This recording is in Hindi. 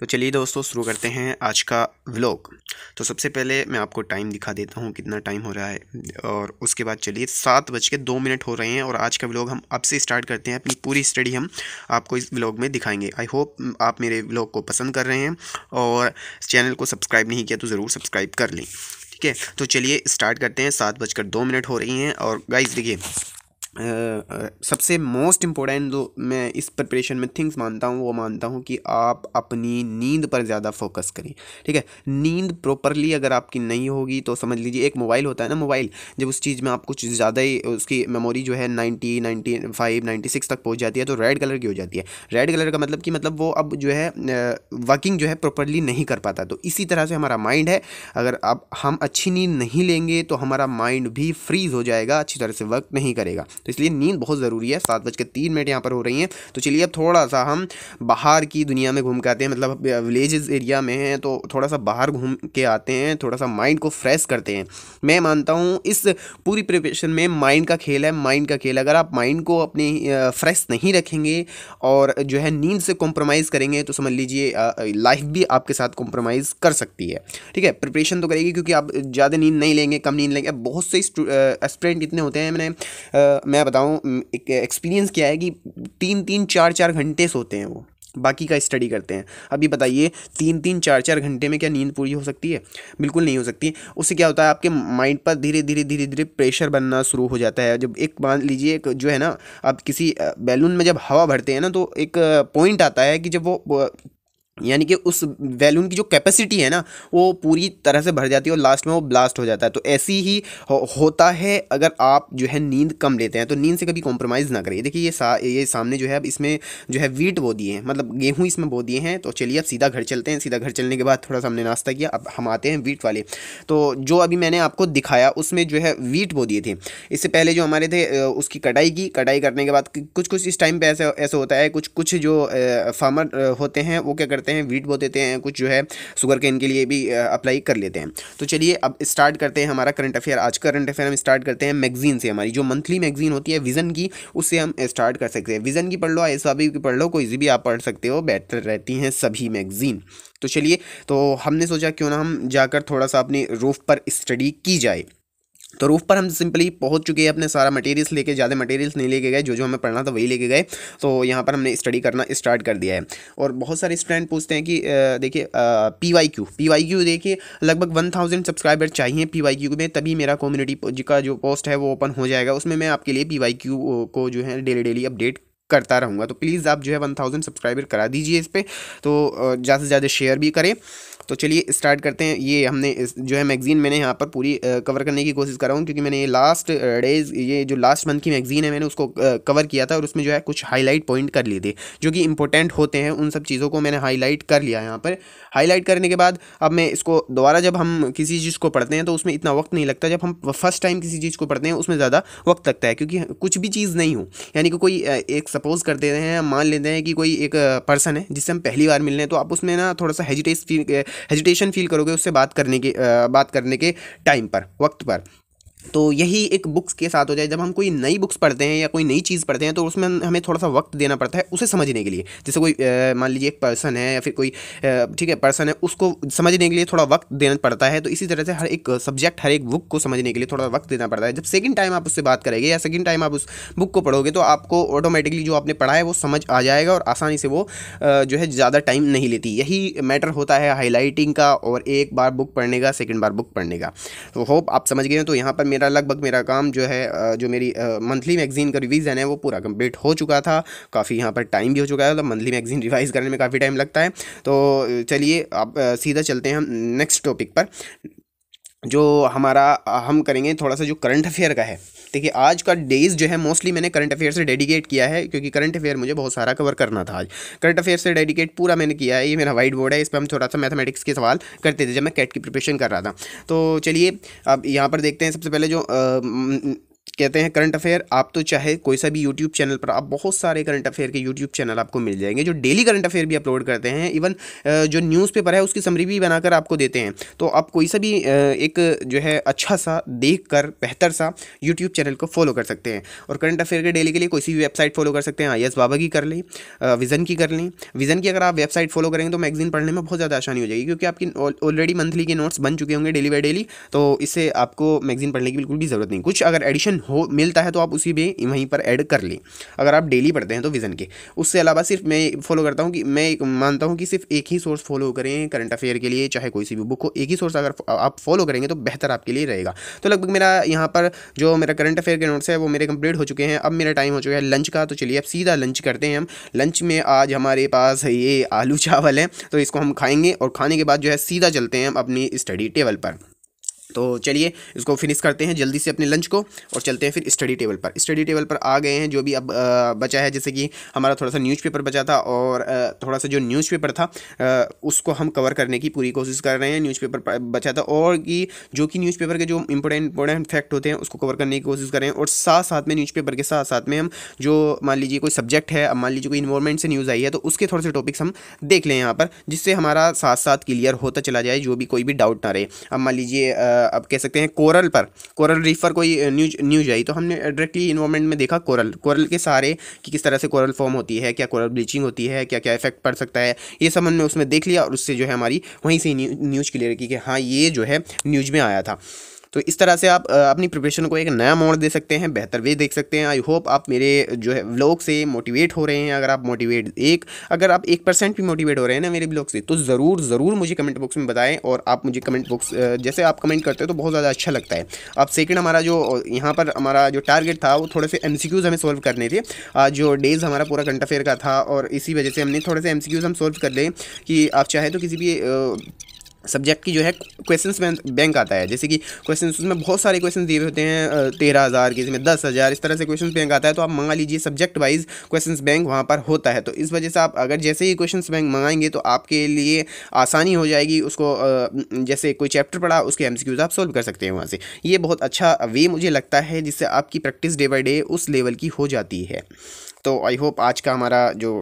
तो चलिए दोस्तों शुरू करते हैं आज का व्लॉग तो सबसे पहले मैं आपको टाइम दिखा देता हूँ कितना टाइम हो रहा है और उसके बाद चलिए सात बज के दो मिनट हो रहे हैं और आज का व्लॉग हम अब से स्टार्ट करते हैं अपनी पूरी स्टडी हम आपको इस व्लॉग में दिखाएंगे आई होप हम्म, आप मेरे व्लॉग को पसंद कर रहे हैं और चैनल को सब्सक्राइब नहीं किया तो ज़रूर सब्सक्राइब कर लें ठीक है तो चलिए स्टार्ट करते हैं सात बजकर दो मिनट हो रही हैं और गाइज देखिए सबसे मोस्ट इम्पोर्टेंट जो मैं इस प्रिपरेशन में थिंग्स मानता हूँ वो मानता हूँ कि आप अपनी नींद पर ज़्यादा फोकस करें ठीक है नींद प्रॉपरली अगर आपकी नहीं होगी तो समझ लीजिए एक मोबाइल होता है ना मोबाइल जब उस चीज़ में आप कुछ ज़्यादा ही उसकी मेमोरी जो है ninety ninety five ninety six तक पहुँच जाती है तो रेड कलर की हो जाती है रेड कलर का मतलब कि मतलब वो अब जो है वर्किंग जो है प्रॉपरली नहीं कर पाता तो इसी तरह से हमारा माइंड है अगर आप हम अच्छी नींद नहीं लेंगे तो हमारा माइंड भी फ्रीज़ हो जाएगा अच्छी तरह से वर्क नहीं करेगा तो इसलिए नींद बहुत ज़रूरी है सात बज के तीन मिनट यहाँ पर हो रही हैं तो चलिए अब थोड़ा सा हम बाहर की दुनिया में घूम के आते हैं मतलब विलेज़ एरिया में हैं तो थोड़ा सा बाहर घूम के आते हैं थोड़ा सा माइंड को फ्रेश करते हैं मैं मानता हूँ इस पूरी प्रिपरेशन में माइंड का खेल है माइंड का खेल अगर आप माइंड को अपने फ्रेश नहीं रखेंगे और जो है नींद से कॉम्प्रोमाइज़ करेंगे तो समझ लीजिए लाइफ भी आपके साथ कॉम्प्रोमाइज़ कर सकती है ठीक है प्रिपरेशन तो करेगी क्योंकि आप ज़्यादा नींद नहीं लेंगे कम नींद लेंगे बहुत से स्टूडेंट इतने होते हैं मैंने मैं बताऊँ एक एक्सपीरियंस क्या है कि तीन तीन चार चार घंटे सोते हैं वो बाकी का स्टडी करते हैं अभी बताइए तीन तीन चार चार घंटे में क्या नींद पूरी हो सकती है बिल्कुल नहीं हो सकती उससे क्या होता है आपके माइंड पर धीरे धीरे धीरे धीरे प्रेशर बनना शुरू हो जाता है जब एक मान लीजिए एक जो है ना आप किसी बैलून में जब हवा भरते हैं ना तो एक पॉइंट आता है कि जब वो यानी कि उस वैलून की जो कैपेसिटी है ना वो पूरी तरह से भर जाती है और लास्ट में वो ब्लास्ट हो जाता है तो ऐसी ही हो, होता है अगर आप जो है नींद कम लेते हैं तो नींद से कभी कॉम्प्रोमाइज़ ना करिए देखिए ये सा ये सामने जो है अब इसमें जो है वीट बो दिए हैं मतलब गेहूँ इसमें बो दिए हैं तो चलिए अब सीधा घर चलते हैं सीधा घर चलने के बाद थोड़ा सा हमने नाश्ता किया अब हम आते हैं वीट वाले तो जो अभी मैंने आपको दिखाया उसमें जो है वीट बो दिए थे इससे पहले जो हमारे थे उसकी कटाई की कटाई करने के बाद कुछ कुछ इस टाइम पर ऐसे ऐसा होता है कुछ कुछ जो फार्मर होते हैं वो क्या करते करते हैं वीट बो देते हैं कुछ जो है शुगर के इनके लिए भी अप्लाई कर लेते हैं तो चलिए अब स्टार्ट करते हैं हमारा करंट अफेयर आज का करंट अफेयर हम स्टार्ट करते हैं मैगजीन से हमारी जो मंथली मैगजीन होती है विजन की उससे हम स्टार्ट कर सकते हैं विजन की पढ़ लो एस की पढ़ लो कोई भी आप पढ़ सकते हो बेटर रहती हैं सभी मैगजीन तो चलिए तो हमने सोचा क्यों ना हम जाकर थोड़ा सा अपनी रूफ पर स्टडी की जाए तो रूफ़ पर हम सिंपली पहुंच चुके हैं अपने सारा मटेरियल्स लेके ज़्यादा मटेरियल्स नहीं लेके गए जो जो हमें पढ़ना था वही लेके गए तो यहाँ पर हमने स्टडी करना स्टार्ट कर दिया है और बहुत सारे स्टूडेंट पूछते हैं कि देखिए P Y Q P Y Q देखिए लगभग वन थाउजेंड सब्सक्राइबर चाहिए पी वाई क्यू में तभी मेरा कम्युनिटी का जो पोस्ट है वो ओपन हो जाएगा उसमें मैं आपके लिए पी वाई क्यू को जो है डेली डेली अपडेट करता रहूँगा तो प्लीज़ आप जो है वन थाउजेंड सब्सक्राइबर करा दीजिए इस पर तो ज़्यादा से ज़्यादा शेयर भी करें तो चलिए स्टार्ट करते हैं ये हमने इस जो है मैगज़ीन मैंने यहाँ पर पूरी कवर करने की कोशिश कर रहा हूँ क्योंकि मैंने ये लास्ट डेज ये जो लास्ट मंथ की मैगज़ीन है मैंने उसको कवर किया था और उसमें जो है कुछ हाईलाइट पॉइंट कर लिए थे जो कि इंपॉर्टेंट होते हैं उन सब चीज़ों को मैंने हाईलाइट कर लिया यहाँ पर हाईलाइट करने के बाद अब मैं इसको दोबारा जब हम किसी चीज़ को पढ़ते हैं तो उसमें इतना वक्त नहीं लगता जब हम फर्स्ट टाइम किसी चीज़ को पढ़ते हैं उसमें ज़्यादा वक्त लगता है क्योंकि कुछ भी चीज़ नहीं हो यानी कि कोई एक सपोज़ कर देते हैं मान लेते हैं कि कोई एक पर्सन है जिससे हम पहली बार मिल रहे हैं तो आप उसमें ना थोड़ा सा हेजिटेट हेजिटेशन फील करोगे उससे बात करने के बात करने के टाइम पर वक्त पर तो यही एक बुक्स के साथ हो जाए जब हम कोई नई बुक्स पढ़ते हैं या कोई नई चीज़ पढ़ते हैं तो उसमें हमें थोड़ा सा वक्त देना पड़ता है उसे समझने के लिए जैसे कोई मान लीजिए एक पर्सन है या फिर कोई ठीक है पर्सन है उसको समझने के लिए थोड़ा वक्त देना पड़ता है तो इसी तरह से हर एक सब्जेक्ट हर एक बुक को समझने के लिए थोड़ा वक्त देना पड़ता है जब सेकेंड टाइम आप उससे बात करेंगे या सेकेंड टाइम आप उस बुक को पढ़ोगे तो आपको ऑटोमेटिकली जो आपने पढ़ा है वो समझ आ जाएगा और आसानी से वो जो है ज़्यादा टाइम नहीं लेती यही मैटर होता है हाईलाइटिंग का और एक बार बुक पढ़ने का सेकेंड बार बुक पढ़ने का तो होप आप समझ गए तो यहाँ पर मेरा लगभग मेरा काम जो है जो मेरी मंथली मैगजीन का रिवीजन है वो पूरा कंप्लीट हो चुका था काफ़ी यहाँ पर टाइम भी हो चुका है मतलब मंथली मैगजीन रिवाइज करने में काफ़ी टाइम लगता है तो चलिए आप सीधा चलते हैं हम नेक्स्ट टॉपिक पर जो हमारा हम करेंगे थोड़ा सा जो करंट अफेयर का है देखिए आज का डेज़ जो है मोस्टली मैंने करंट अफेयर से डेडिकेट किया है क्योंकि करंट अफेयर मुझे बहुत सारा कवर करना था आज करंट अफेयर से डेडिकेट पूरा मैंने किया है ये मेरा वाइट बोर्ड है इस पर हम थोड़ा सा मैथमेटिक्स के सवाल करते थे जब मैं कैट की प्रिपरेशन कर रहा था तो चलिए अब यहाँ पर देखते हैं सबसे पहले जो आ, कहते हैं करंट अफेयर आप तो चाहे कोई सा भी यूट्यूब चैनल पर आप बहुत सारे करंट अफेयर के यूट्यूब चैनल आपको मिल जाएंगे जो डेली करंट अफेयर भी अपलोड करते हैं इवन जो न्यूज़पेपर है उसकी समरी भी बनाकर आपको देते हैं तो आप कोई सा भी एक जो है अच्छा सा देख कर बेहतर सा यूट्यूब चैनल को फॉलो कर सकते हैं और करंट अफेयर के डेली के लिए कोई सी भी वेबसाइट फॉलो कर सकते हैं आई बाबा की कर लें विज़न की कर लें विज़न की अगर आप वेबसाइट फॉलो करेंगे तो मैगजीन पढ़ने में बहुत ज़्यादा आसानी हो जाएगी क्योंकि आपकी ऑलरेडी मंथली के नोट्स बन चुके होंगे डेली बाई डेली तो इससे आपको मैगजीन पढ़ने की बिल्कुल भी ज़रूरत नहीं कुछ अगर एडिशन हो मिलता है तो आप उसी भी वहीं पर ऐड कर लें अगर आप डेली पढ़ते हैं तो विज़न के उससे अलावा सिर्फ मैं फॉलो करता हूँ कि मैं मानता हूँ कि सिर्फ एक ही सोर्स फॉलो करें करंट अफेयर के लिए चाहे कोई सी भी बुक हो एक ही सोर्स अगर आप फॉलो करेंगे तो बेहतर आपके लिए रहेगा तो लगभग मेरा यहाँ पर जो मेरा करंट अफेयर के नोट्स है वो मेरे कंप्लीट हो चुके हैं अब मेरा टाइम हो चुका है लंच का तो चलिए अब सीधा लंच करते हैं हम लंच में आज हमारे पास ये आलू चावल है तो इसको हम खाएंगे और खाने के बाद जो है सीधा चलते हैं हम अपनी स्टडी टेबल पर तो चलिए इसको फिनिश करते हैं जल्दी से अपने लंच को और चलते हैं फिर स्टडी टेबल पर स्टडी टेबल पर आ गए हैं जो भी अब बचा है जैसे कि हमारा थोड़ा सा न्यूज़पेपर बचा था और थोड़ा सा जो न्यूज़पेपर था उसको हम कवर करने की पूरी कोशिश कर रहे हैं न्यूज़पेपर बचा था और कि जो कि न्यूज़पेपर के जो इंपॉर्टेंट इंपॉर्टेंट फैक्ट होते हैं उसको कवर करने की कोशिश कर रहे हैं और साथ साथ में न्यूज़पेपर के साथ साथ में हम जो मान लीजिए कोई सब्जेक्ट है अब मान लीजिए कोई इन्वॉर्मेंट से न्यूज़ आई है तो उसके थोड़े से टॉपिक्स हम देख लें यहाँ पर जिससे हमारा साथ साथ क्लियर होता चला जाए जो भी कोई भी डाउट ना रहे अब मान लीजिए अब कह सकते हैं कोरल पर कोरल रीफ पर कोई न्यूज न्यूज आई तो हमने डायरेक्टली इन्वायरमेंट में देखा कोरल कोरल के सारे कि किस तरह से कोरल फॉर्म होती है क्या कोरल ब्लीचिंग होती है क्या क्या इफेक्ट पड़ सकता है ये सब हमने उसमें देख लिया और उससे जो है हमारी वहीं से न्यूज क्लियर की कि हाँ ये जो है न्यूज में आया था तो इस तरह से आप अपनी प्रिपरेशन को एक नया मोड़ दे सकते हैं बेहतर वे देख सकते हैं आई होप आप मेरे जो है ब्लॉग से मोटिवेट हो रहे हैं अगर आप मोटिवेट एक अगर आप एक परसेंट भी मोटिवेट हो रहे हैं ना मेरे ब्लॉग से तो ज़रूर ज़रूर मुझे कमेंट बॉक्स में बताएं और आप मुझे कमेंट बॉक्स जैसे आप कमेंट करते हो तो बहुत ज़्यादा अच्छा लगता है अब सेकेंड हमारा जो यहाँ पर हमारा जो टारगेट था वो थोड़े से एम हमें सोल्व करने थे जो डेज़ हमारा पूरा घंटा फेयर का था और इसी वजह से हमने थोड़े से एम हम सोल्व कर लें कि आप चाहे तो किसी भी सब्जेक्ट की जो है क्वेश्चंस में बैंक आता है जैसे कि क्वेश्चन उसमें बहुत सारे क्वेश्चन दिए होते हैं तेरह हज़ार किसी में दस हज़ार इस तरह से क्वेश्चन बैंक आता है तो आप मंगा लीजिए सब्जेक्ट वाइज क्वेश्चंस बैंक वहाँ पर होता है तो इस वजह से आप अगर जैसे ही क्वेश्चंस बैंक मंगाएंगे तो आपके लिए आसानी हो जाएगी उसको जैसे कोई चैप्टर पढ़ा उसके एम आप सोल्व कर सकते हैं वहाँ से ये बहुत अच्छा वे मुझे लगता है जिससे आपकी प्रैक्टिस डे बाई डे उस लेवल की हो जाती है तो आई होप आज का हमारा जो